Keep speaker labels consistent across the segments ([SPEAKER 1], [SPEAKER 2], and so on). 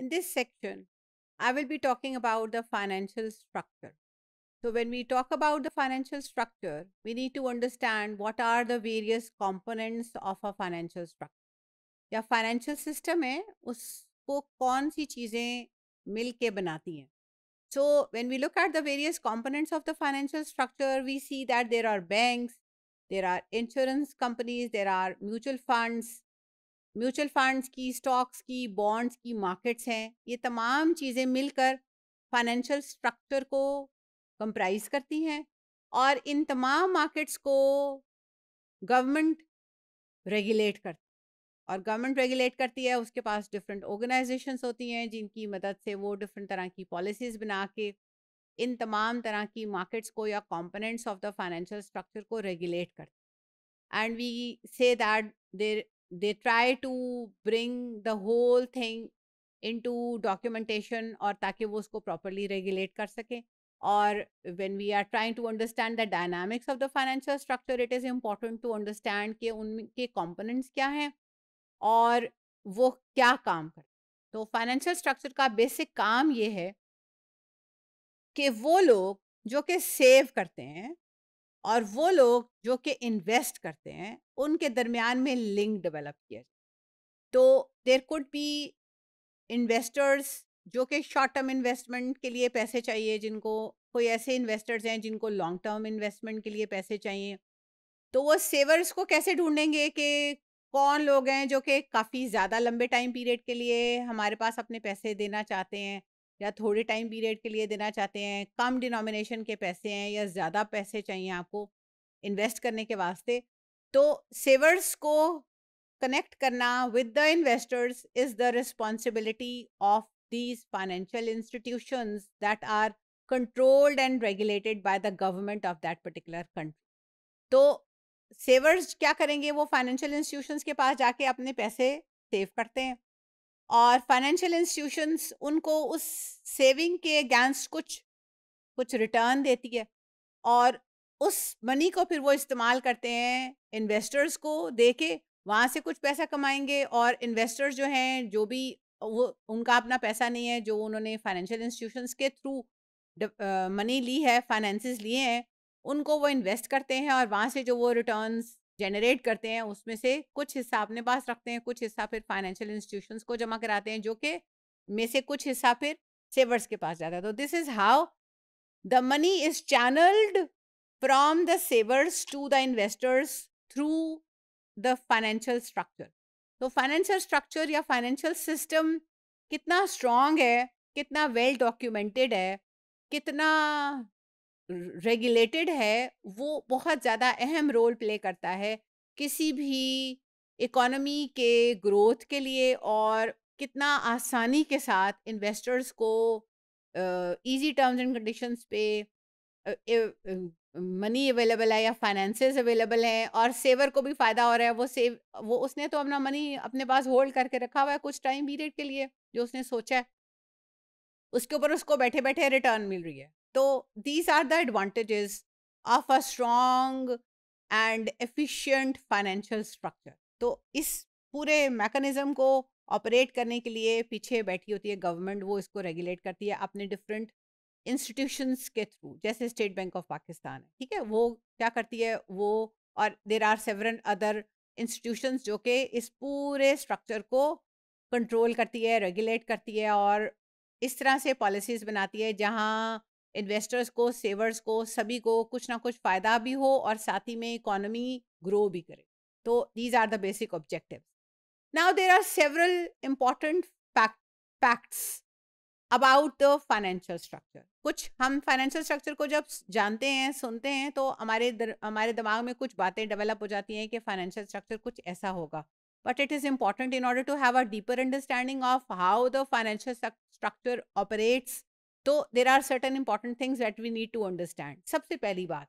[SPEAKER 1] In this section, I will be talking about the financial structure. So, when we talk about the financial structure, we need to understand what are the various components of a financial structure. Your financial system is which milk So, when we look at the various components of the financial structure, we see that there are banks, there are insurance companies, there are mutual funds, mutual funds की stocks की bonds की markets हैं ये तमाम चीज़ें मिलकर financial structure को comprise करती हैं और इन तमाम मार्केट्स को गवर्नमेंट रेगुलेट करती और गवर्नमेंट रेगुलेट करती है उसके पास डिफरेंट ऑर्गेनाइजेशंस होती हैं जिनकी मदद से वो डिफरेंट तरह की पॉलिसीज़ बना के इन तमाम तरह की मार्केट्स को या components of the financial structure को रेगुलेट करती and we say that there they try to bring the whole thing into documentation or ताकि वो उसको properly regulate कर सकें or when we are trying to understand the dynamics of the financial structure it is important to understand कि उनके components क्या हैं और वो क्या काम करते तो financial structure का basic काम ये है कि वो लोग जो कि save करते हैं और वो लोग जो कि इन्वेस्ट करते हैं उनके दरमियान में लिंक डेवलप किया जाए तो देर कुड बी इन्वेस्टर्स जो कि शॉर्ट टर्म इन्वेस्टमेंट के लिए पैसे चाहिए जिनको कोई ऐसे इन्वेस्टर्स हैं जिनको लॉन्ग टर्म इन्वेस्टमेंट के लिए पैसे चाहिए तो वो सेवर्स को कैसे ढूंढेंगे कि कौन लोग हैं जो कि काफ़ी ज़्यादा लंबे टाइम पीरियड के लिए हमारे पास अपने पैसे देना चाहते हैं या थोड़े टाइम पीरियड के लिए देना चाहते हैं कम डिनोमिनेशन के पैसे हैं या ज़्यादा पैसे चाहिए आपको इन्वेस्ट करने के वास्ते तो सेवर्स को कनेक्ट करना with the investors is the responsibility of these financial institutions that are controlled and regulated by the government of that particular country तो सेवर्स क्या करेंगे वो फाइनेंशियल इंस्टीट्यूशंस के पास जाके अपने पैसे सेव करते हैं और फाइनेंशियल इंस्टीट्यूशंस उनको उस सेविंग के अगेंस्ट कुछ कुछ रिटर्न देती है और उस मनी को फिर वो इस्तेमाल करते हैं इन्वेस्टर्स को दे के वहाँ से कुछ पैसा कमाएंगे और इन्वेस्टर्स जो हैं जो भी वो उनका अपना पैसा नहीं है जो उन्होंने फाइनेंशियल इंस्टीट्यूशंस के थ्रू मनी ली है फाइनेंसेस लिए हैं उनको वो इन्वेस्ट करते हैं और वहाँ से जो वो रिटर्न्स जनरेट करते हैं उसमें से कुछ हिस्सा अपने पास रखते हैं कुछ हिस्सा फिर फाइनेंशियल इंस्टीट्यूशन को जमा कराते हैं जो कि में से कुछ हिस्सा फिर सेवर्स के पास जाता है तो this is how the money is channelled from the savers to the investors through the financial structure तो फाइनेंशियल स्ट्रक्चर या फाइनेंशियल सिस्टम कितना स्ट्रॉन्ग है कितना वेल well डॉक्यूमेंटेड है कितना रेगुलेटेड है वो बहुत ज़्यादा अहम रोल प्ले करता है किसी भी इकोनॉमी के ग्रोथ के लिए और कितना आसानी के साथ इन्वेस्टर्स को इजी टर्म्स एंड कंडीशंस पे मनी अवेलेबल है या फाइनेंसेस अवेलेबल हैं और सेवर को भी फ़ायदा हो रहा है वो सेव वो उसने तो अपना मनी अपने पास होल्ड करके रखा हुआ है कुछ टाइम पीरियड के लिए जो उसने सोचा है उसके ऊपर उसको बैठे बैठे रिटर्न मिल रही है तो these are the advantages of a strong and efficient financial structure तो इस पूरे मैकेनिज्म को ऑपरेट करने के लिए पीछे बैठी होती है गवर्नमेंट वो इसको रेगुलेट करती है अपने डिफरेंट इंस्टीट्यूशंस के थ्रू जैसे स्टेट बैंक ऑफ पाकिस्तान है ठीक है वो क्या करती है वो और there are several other institutions जो कि इस पूरे स्ट्रक्चर को कंट्रोल करती है रेगुलेट करती है और इस तरह से पॉलिसीज़ बनाती है जहाँ इन्वेस्टर्स को सेवर्स को सभी को कुछ ना कुछ फ़ायदा भी हो और साथ ही में इकोनॉमी ग्रो भी करे तो these are the basic objective now there are several important facts about the financial structure कुछ हम फाइनेंशियल स्ट्रक्चर को जब जानते हैं सुनते हैं तो हमारे दर, हमारे दिमाग में कुछ बातें डेवलप हो जाती हैं कि फाइनेंशियल स्ट्रक्चर कुछ ऐसा होगा but it is important in order to have a deeper understanding of how the financial structure operates तो there are certain important things that we need to understand सबसे पहली बात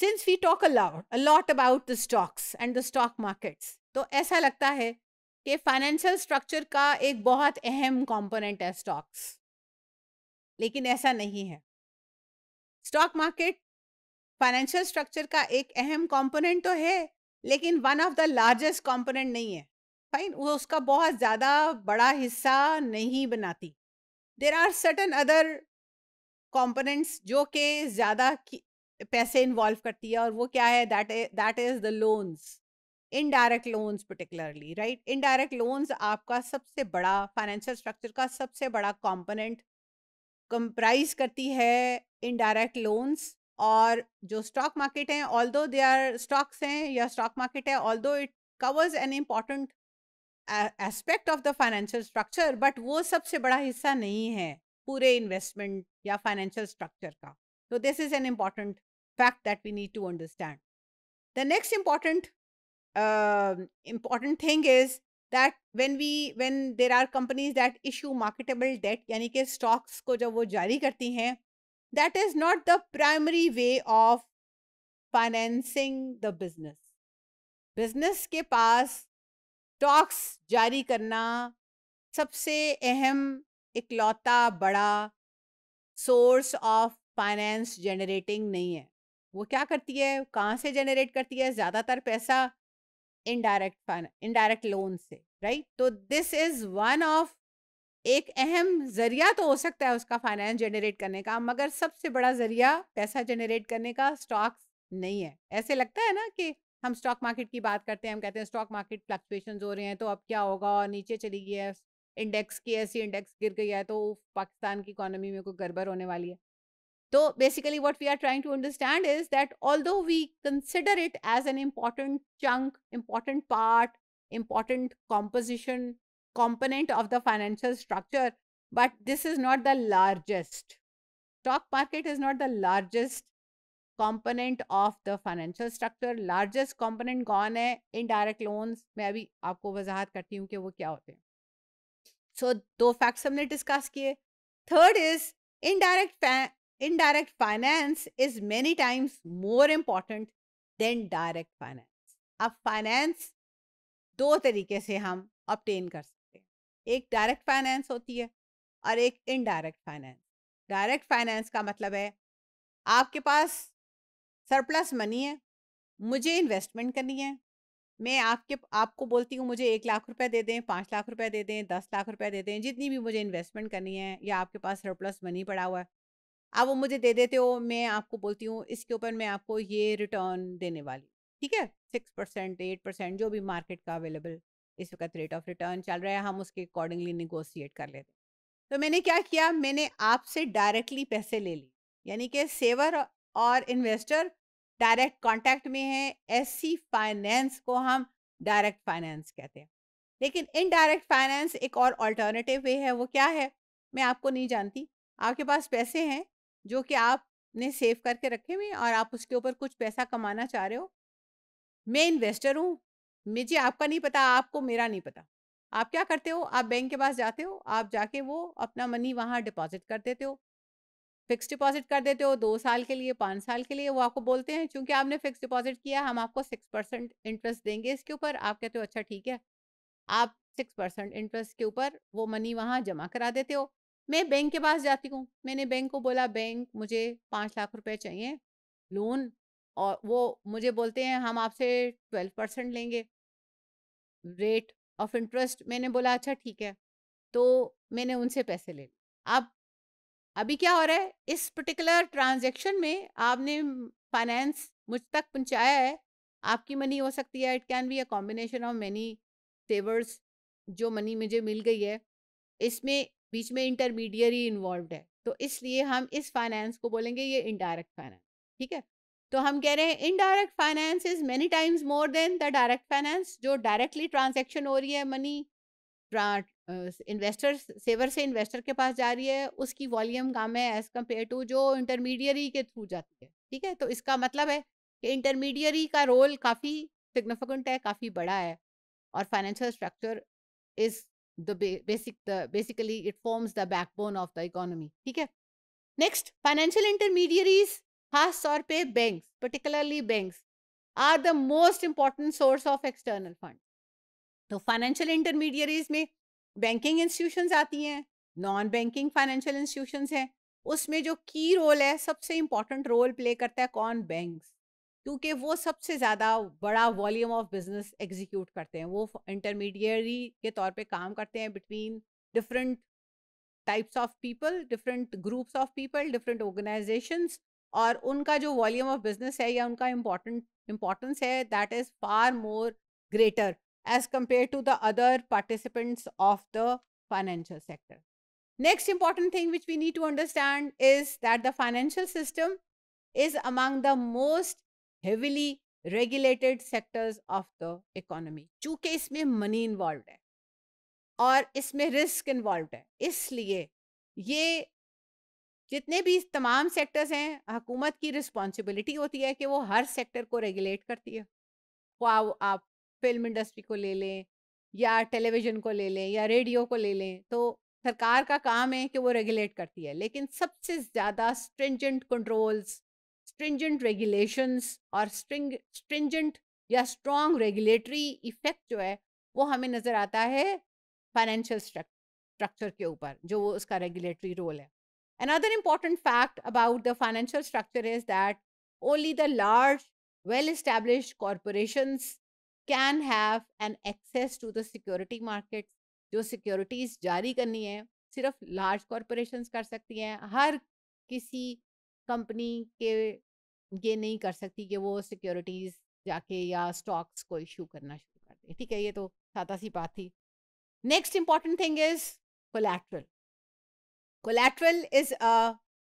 [SPEAKER 1] since we talk aloud a lot about the stocks and the stock markets तो ऐसा लगता है कि financial structure का एक बहुत अहम कॉम्पोनेंट है स्टॉक्स लेकिन ऐसा नहीं है स्टॉक मार्केट फाइनेंशियल स्ट्रक्चर का एक अहम कॉम्पोनेंट तो है लेकिन one of the largest component नहीं है फाइन वो उसका बहुत ज़्यादा बड़ा हिस्सा नहीं बनाती there are certain other components जो कि ज़्यादा पैसे इन्वॉल्व करती है और वो क्या है that that is the loans indirect loans particularly right indirect loans आपका सबसे बड़ा फाइनेंशियल स्ट्रक्चर का सबसे बड़ा कॉम्पोनेंट कंप्राइज करती है इनडायरेक्ट लोन्स और जो स्टॉक मार्केट हैं ऑल दो दे आर स्टॉक्स हैं या स्टॉक मार्केट है although it covers an important aspect of the financial structure but वो सबसे बड़ा हिस्सा नहीं है पूरे इन्वेस्टमेंट या फाइनेंशियल स्ट्रक्चर का तो this is an important fact that we need to understand the next important important thing is that when we when there are companies that issue marketable debt यानी कि स्टॉक्स को जब वो जारी करती हैं that is not the primary way of financing the business business के पास स्टॉक्स जारी करना सबसे अहम इकलौता बड़ा सोर्स ऑफ फाइनेंस जनरेटिंग नहीं है वो क्या करती है कहाँ से जनरेट करती है ज़्यादातर पैसा इनडायरेक्ट इनडायरेक्ट लोन से राइट तो दिस इज़ वन ऑफ एक अहम जरिया तो हो सकता है उसका फाइनेंस जनरेट करने का मगर सबसे बड़ा जरिया पैसा जनरेट करने का स्टॉक्स नहीं है ऐसे लगता है ना कि हम स्टॉक मार्केट की बात करते हैं हम कहते हैं स्टॉक मार्केट फ्लक्चुएशन हो रहे हैं तो अब क्या होगा और नीचे चली गई है इंडेक्स की ऐसी इंडेक्स गिर गई है तो पाकिस्तान की इकोनॉमी में कोई गड़बड़ होने वाली है तो basically what we are trying to understand is that although we consider it as an important chunk important part important composition component of the financial structure but this is not the largest stock market is not the largest component of the financial structure largest component कौन है indirect loans मैं अभी आपको वजाहत करती हूँ कि वो क्या होते हैं सो दो फैक्ट्स हमने डिस्कस किए third is indirect indirect finance is many times more important than direct finance अब फाइनेंस दो तरीके से हम अपटेन कर सकते हैं एक डायरेक्ट फाइनेंस होती है और एक इनडायरेक्ट फाइनेंस डायरेक्ट फाइनेंस का मतलब है आपके पास सरप्लस मनी है मुझे इन्वेस्टमेंट करनी है मैं आपके आपको बोलती हूँ मुझे एक लाख रुपए दे दें पाँच लाख रुपए दे दें दस लाख रुपए दे दें जितनी भी मुझे इन्वेस्टमेंट करनी है या आपके पास सरप्लस मनी पड़ा हुआ है आप वो मुझे दे देते हो मैं आपको बोलती हूँ इसके ऊपर मैं आपको ये रिटर्न देने वाली ठीक है सिक्स परसेंट एट परसेंट जो भी मार्केट का अवेलेबल इस वक्त रेट ऑफ रिटर्न चल रहा है हम उसके अकॉर्डिंगली निगोसिएट कर लेते हैं तो मैंने क्या किया मैंने आपसे डायरेक्टली पैसे ले लिए यानी कि सेवर और इन्वेस्टर डायरेक्ट कांटेक्ट में है एससी फाइनेंस को हम डायरेक्ट फाइनेंस कहते हैं लेकिन इनडायरेक्ट फाइनेंस एक और ऑल्टरनेटिव वे है वो क्या है मैं आपको नहीं जानती आपके पास पैसे हैं जो कि आपने सेव करके रखे हुए और आप उसके ऊपर कुछ पैसा कमाना चाह रहे हो मैं इन्वेस्टर हूँ मुझे आपका नहीं पता आपको मेरा नहीं पता आप क्या करते हो आप बैंक के पास जाते हो आप जाके वो अपना मनी वहाँ डिपॉजिट कर देते हो फिक्स डिपॉजिट कर देते हो दो साल के लिए पाँच साल के लिए वो आपको बोलते हैं चूंकि आपने फिक्स डिपॉजिट किया हम आपको सिक्स परसेंट इंटरेस्ट देंगे इसके ऊपर आप कहते हो अच्छा ठीक है आप सिक्स परसेंट इंटरेस्ट के ऊपर वो मनी वहाँ जमा करा देते हो मैं बैंक के पास जाती हूँ मैंने बैंक को बोला बैंक मुझे पाँच लाख रुपए चाहिए लोन और वो मुझे बोलते हैं हम आपसे ट्वेल्व परसेंट लेंगे रेट ऑफ इंटरेस्ट मैंने बोला अच्छा ठीक है तो मैंने उनसे पैसे ले लिए अब अभी क्या हो रहा है इस पर्टिकुलर ट्रांजेक्शन में आपने फाइनेंस मुझ तक पहुंचाया है आपकी मनी हो सकती है it can be a combination of many savers जो मनी मुझे मिल गई है इसमें बीच में इंटरमीडियरी इन्वॉल्व है तो इसलिए हम इस फाइनेंस को बोलेंगे ये इनडायरेक्ट फाइनेंस ठीक है तो हम कह रहे हैं indirect finance is many times more than the direct finance जो डायरेक्टली ट्रांजेक्शन हो रही है मनी इन्वेस्टर सेवर से इन्वेस्टर के पास जा रही है उसकी वॉल्यूम कम है एज कम्पेयर टू जो इंटरमीडियरी के थ्रू जाती है ठीक है तो इसका मतलब है कि इंटरमीडियरी का रोल काफ़ी सिग्निफिकेंट है काफ़ी बड़ा है और financial structure is the basic the basically it forms the backbone of the economy ठीक है नेक्स्ट फाइनेंशियल इंटरमीडियरीज खास तौर पे banks particularly banks are the most important source of external fund तो फाइनेंशियल इंटरमीडियरीज में बैंकिंग इंस्टीट्यूशन आती हैं non banking financial institution हैं उसमें जो की रोल है सबसे इम्पोर्टेंट रोल प्ले करता है कौन बैंक क्योंकि वो सबसे ज़्यादा बड़ा वॉल्यूम ऑफ बिजनेस एग्जीक्यूट करते हैं वो इंटरमीडियरी के तौर पे काम करते हैं between different types of people different groups of people different organisations और उनका जो वॉल्यूम ऑफ बिजनेस है या उनका इम्पोर्टेंट इम्पोर्टेंस है that is far more greater as compared to the other participants of the financial sector. Next important thing which we need to understand is that the financial system is among the most heavily regulated sectors of the economy. kyunki isme money involved hai aur isme risk involved hai isliye ye jitne bhi tamam sectors hain hukumat ki responsibility hoti hai ki wo har sector ko regulate karti hai wo aap film industry को ले लें या television को ले लें या radio को ले लें तो सरकार का काम है कि वो रेगुलेट करती है लेकिन सबसे ज़्यादा स्ट्रिंजेंट कंट्रोल्स स्ट्रिंजेंट रेगुलेशंस और स्ट्रिंग स्ट्रिंजेंट या स्ट्रॉन्ग रेगुलेटरी इफेक्ट जो है वो हमें नज़र आता है फाइनेंशियल स्ट्रक्चर के ऊपर जो वो उसका रेगुलेटरी रोल है another important fact about the financial structure is that only the large well establish corporations can have an access to the security market जो सिक्योरिटीज जारी करनी है सिर्फ लार्ज कॉरपोरेशंस कर सकती हैं हर किसी कंपनी के ये नहीं कर सकती कि वो सिक्योरिटीज़ जाके या स्टॉक्स को इशू करना शुरू कर दे ठीक है ये तो सादा सी बात थी next important thing is collateral collateral is a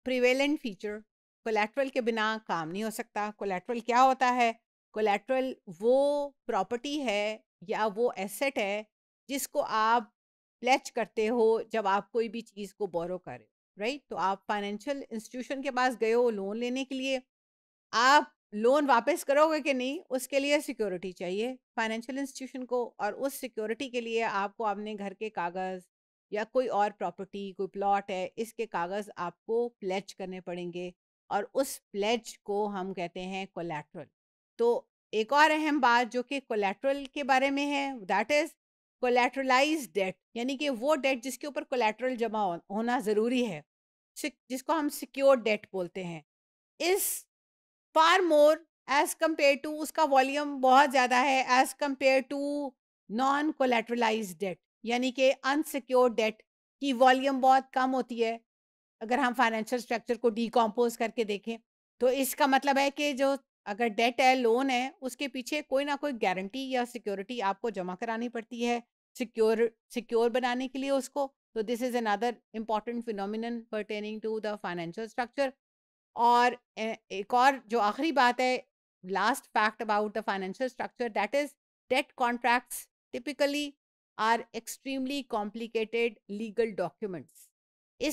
[SPEAKER 1] prevalent feature collateral के बिना काम नहीं हो सकता कोलेट्रल क्या होता है कोलेट्रल वो प्रॉपर्टी है या वो एसेट है जिसको आप प्लेच करते हो जब आप कोई भी चीज़ को बोरो कर रहे हो राइट तो आप फाइनेंशियल इंस्टीट्यूशन के पास गए हो लोन लेने के लिए आप लोन वापस करोगे कि नहीं उसके लिए सिक्योरिटी चाहिए फाइनेंशियल इंस्टीट्यूशन को और उस सिक्योरिटी के लिए आपको अपने घर के कागज़ या कोई और प्रॉपर्टी कोई प्लॉट है इसके कागज़ आपको प्लेच करने पड़ेंगे और उस प्लेच को हम कहते हैं कोलेट्रल तो एक और अहम बात जो कि कोलेट्रल के बारे में है दैट इज कोलेट्रलाइज डेट यानी कि वो डेट जिसके ऊपर कोलेट्रल जमा होना ज़रूरी है जिसको हम सिक्योर डेट बोलते हैं is far more as compare to उसका वॉल्यूम बहुत ज़्यादा है as compare to non collateralize debt यानी कि अनसिक्योर डेट की वॉल्यूम बहुत कम होती है अगर हम फाइनेंशियल स्ट्रक्चर को डीकम्पोज करके देखें तो इसका मतलब है कि जो अगर डेट है लोन है उसके पीछे कोई ना कोई गारंटी या सिक्योरिटी आपको जमा करानी पड़ती है सिक्योर सिक्योर बनाने के लिए उसको तो this is another important phenomenon pertaining to the financial structure और एक और जो आखिरी बात है last fact about the financial structure that is debt contracts typically are extremely complicated legal documents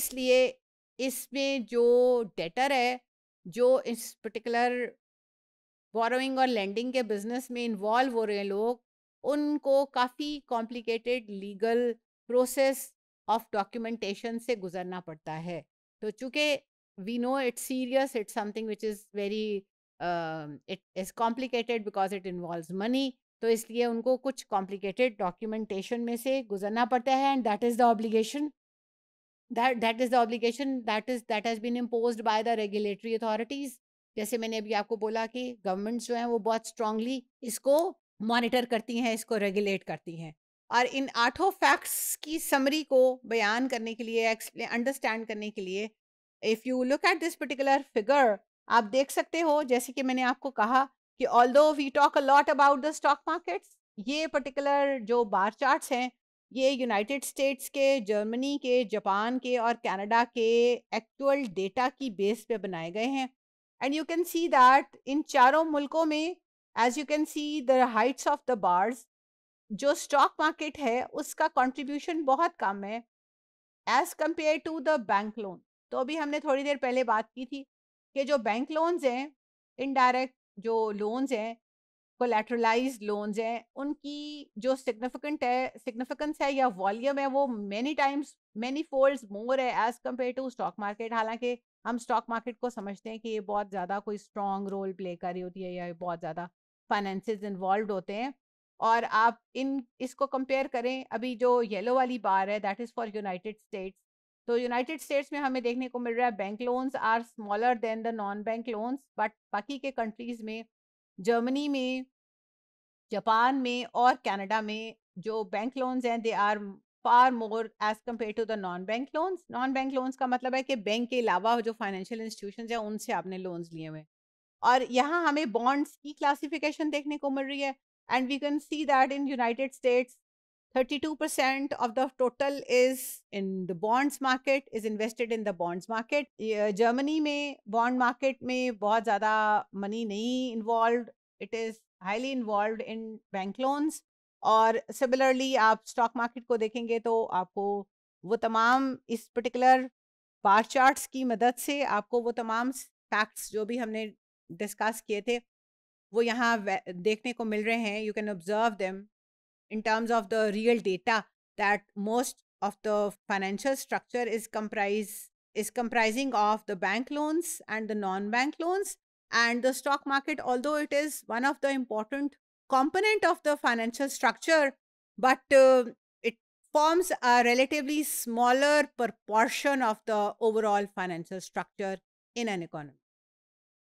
[SPEAKER 1] इसलिए इसमें जो डेटर है जो इस पर्टिकुलर बोरोइंग और लैंडिंग के बिजनेस में इन्वॉल्व हो रहे हैं लोग उनको काफ़ी complicated legal process of documentation से गुजरना पड़ता है तो चूँकि we know it's serious it's something which is very it is complicated because it involve money तो इसलिए उनको कुछ कॉम्प्लिकेटेड डॉक्यूमेंटेशन में से गुजरना पड़ता है and that is the obligation that that is the obligation that is that has been impose by the regulatory authorities जैसे मैंने अभी आपको बोला कि गवर्नमेंट्स जो हैं वो बहुत स्ट्रांगली इसको मॉनिटर करती हैं इसको रेगुलेट करती हैं और इन आठों फैक्ट्स की समरी को बयान करने के लिए एक्सप्लेन अंडरस्टैंड करने के लिए if you look at this particular figure आप देख सकते हो जैसे कि मैंने आपको कहा कि although we talk a lot about the stock markets ये पर्टिकुलर जो बार चार्ट्स हैं ये यूनाइटेड स्टेट्स के जर्मनी के जापान के और कनाडा के एक्चुअल डेटा की बेस पे बनाए गए हैं and you can see that इन चारों मुल्कों में as you can see the heights of the bars जो स्टॉक मार्केट है उसका कॉन्ट्रीब्यूशन बहुत कम है as compare to the bank loan तो अभी हमने थोड़ी देर पहले बात की थी कि जो बैंक लोन्स हैं इनडायरेक्ट जो लोन्स हैं कोलेट्रलाइज लोन्स हैं उनकी जो सिग्निफिकेंट है सिग्निफिकेंस है या वॉल्यूम है वो many times many folds more है as compare to stock market हालांकि हम स्टॉक मार्केट को समझते हैं कि ये बहुत ज़्यादा कोई स्ट्रॉन्ग रोल प्ले कर रही होती है या बहुत ज़्यादा फाइनेंसिस इन्वॉल्व होते हैं और आप इन इसको कंपेयर करें अभी जो येलो वाली बार है that is for United States तो यूनाइटेड स्टेट्स में हमें देखने को मिल रहा है bank loans are smaller than the non bank loans but बाकी के कंट्रीज़ में जर्मनी में जापान में और कनाडा में जो बैंक लोन्स हैं they are far more as compare to the non bank loans non bank loans का मतलब है कि बैंक के अलावा जो फाइनेंशियल इंस्टीट्यूशन है उनसे आपने लोन्स लिए हुए और यहाँ हमें बॉन्ड्स की क्लासिफिकेशन देखने को मिल रही है and we can see that in United States 32% of the total is in the bonds market is invested in the bonds market germany में bond market में बहुत ज़्यादा money नहीं involved it is highly involved in bank loans और similarly आप stock market को देखेंगे तो आपको वो तमाम इस पर्टिकुलर बार चार्ट्स की मदद से आपको वो तमाम फैक्ट्स जो भी हमने डिस्कस किए थे वो यहाँ देखने को मिल रहे हैं you can observe them in terms of the real data that most of the financial structure is comprise is comprising of the bank loans and the non bank loans and the stock market although it is one of the important component of the financial structure, but uh, it forms a relatively smaller proportion of the overall financial structure in an economy.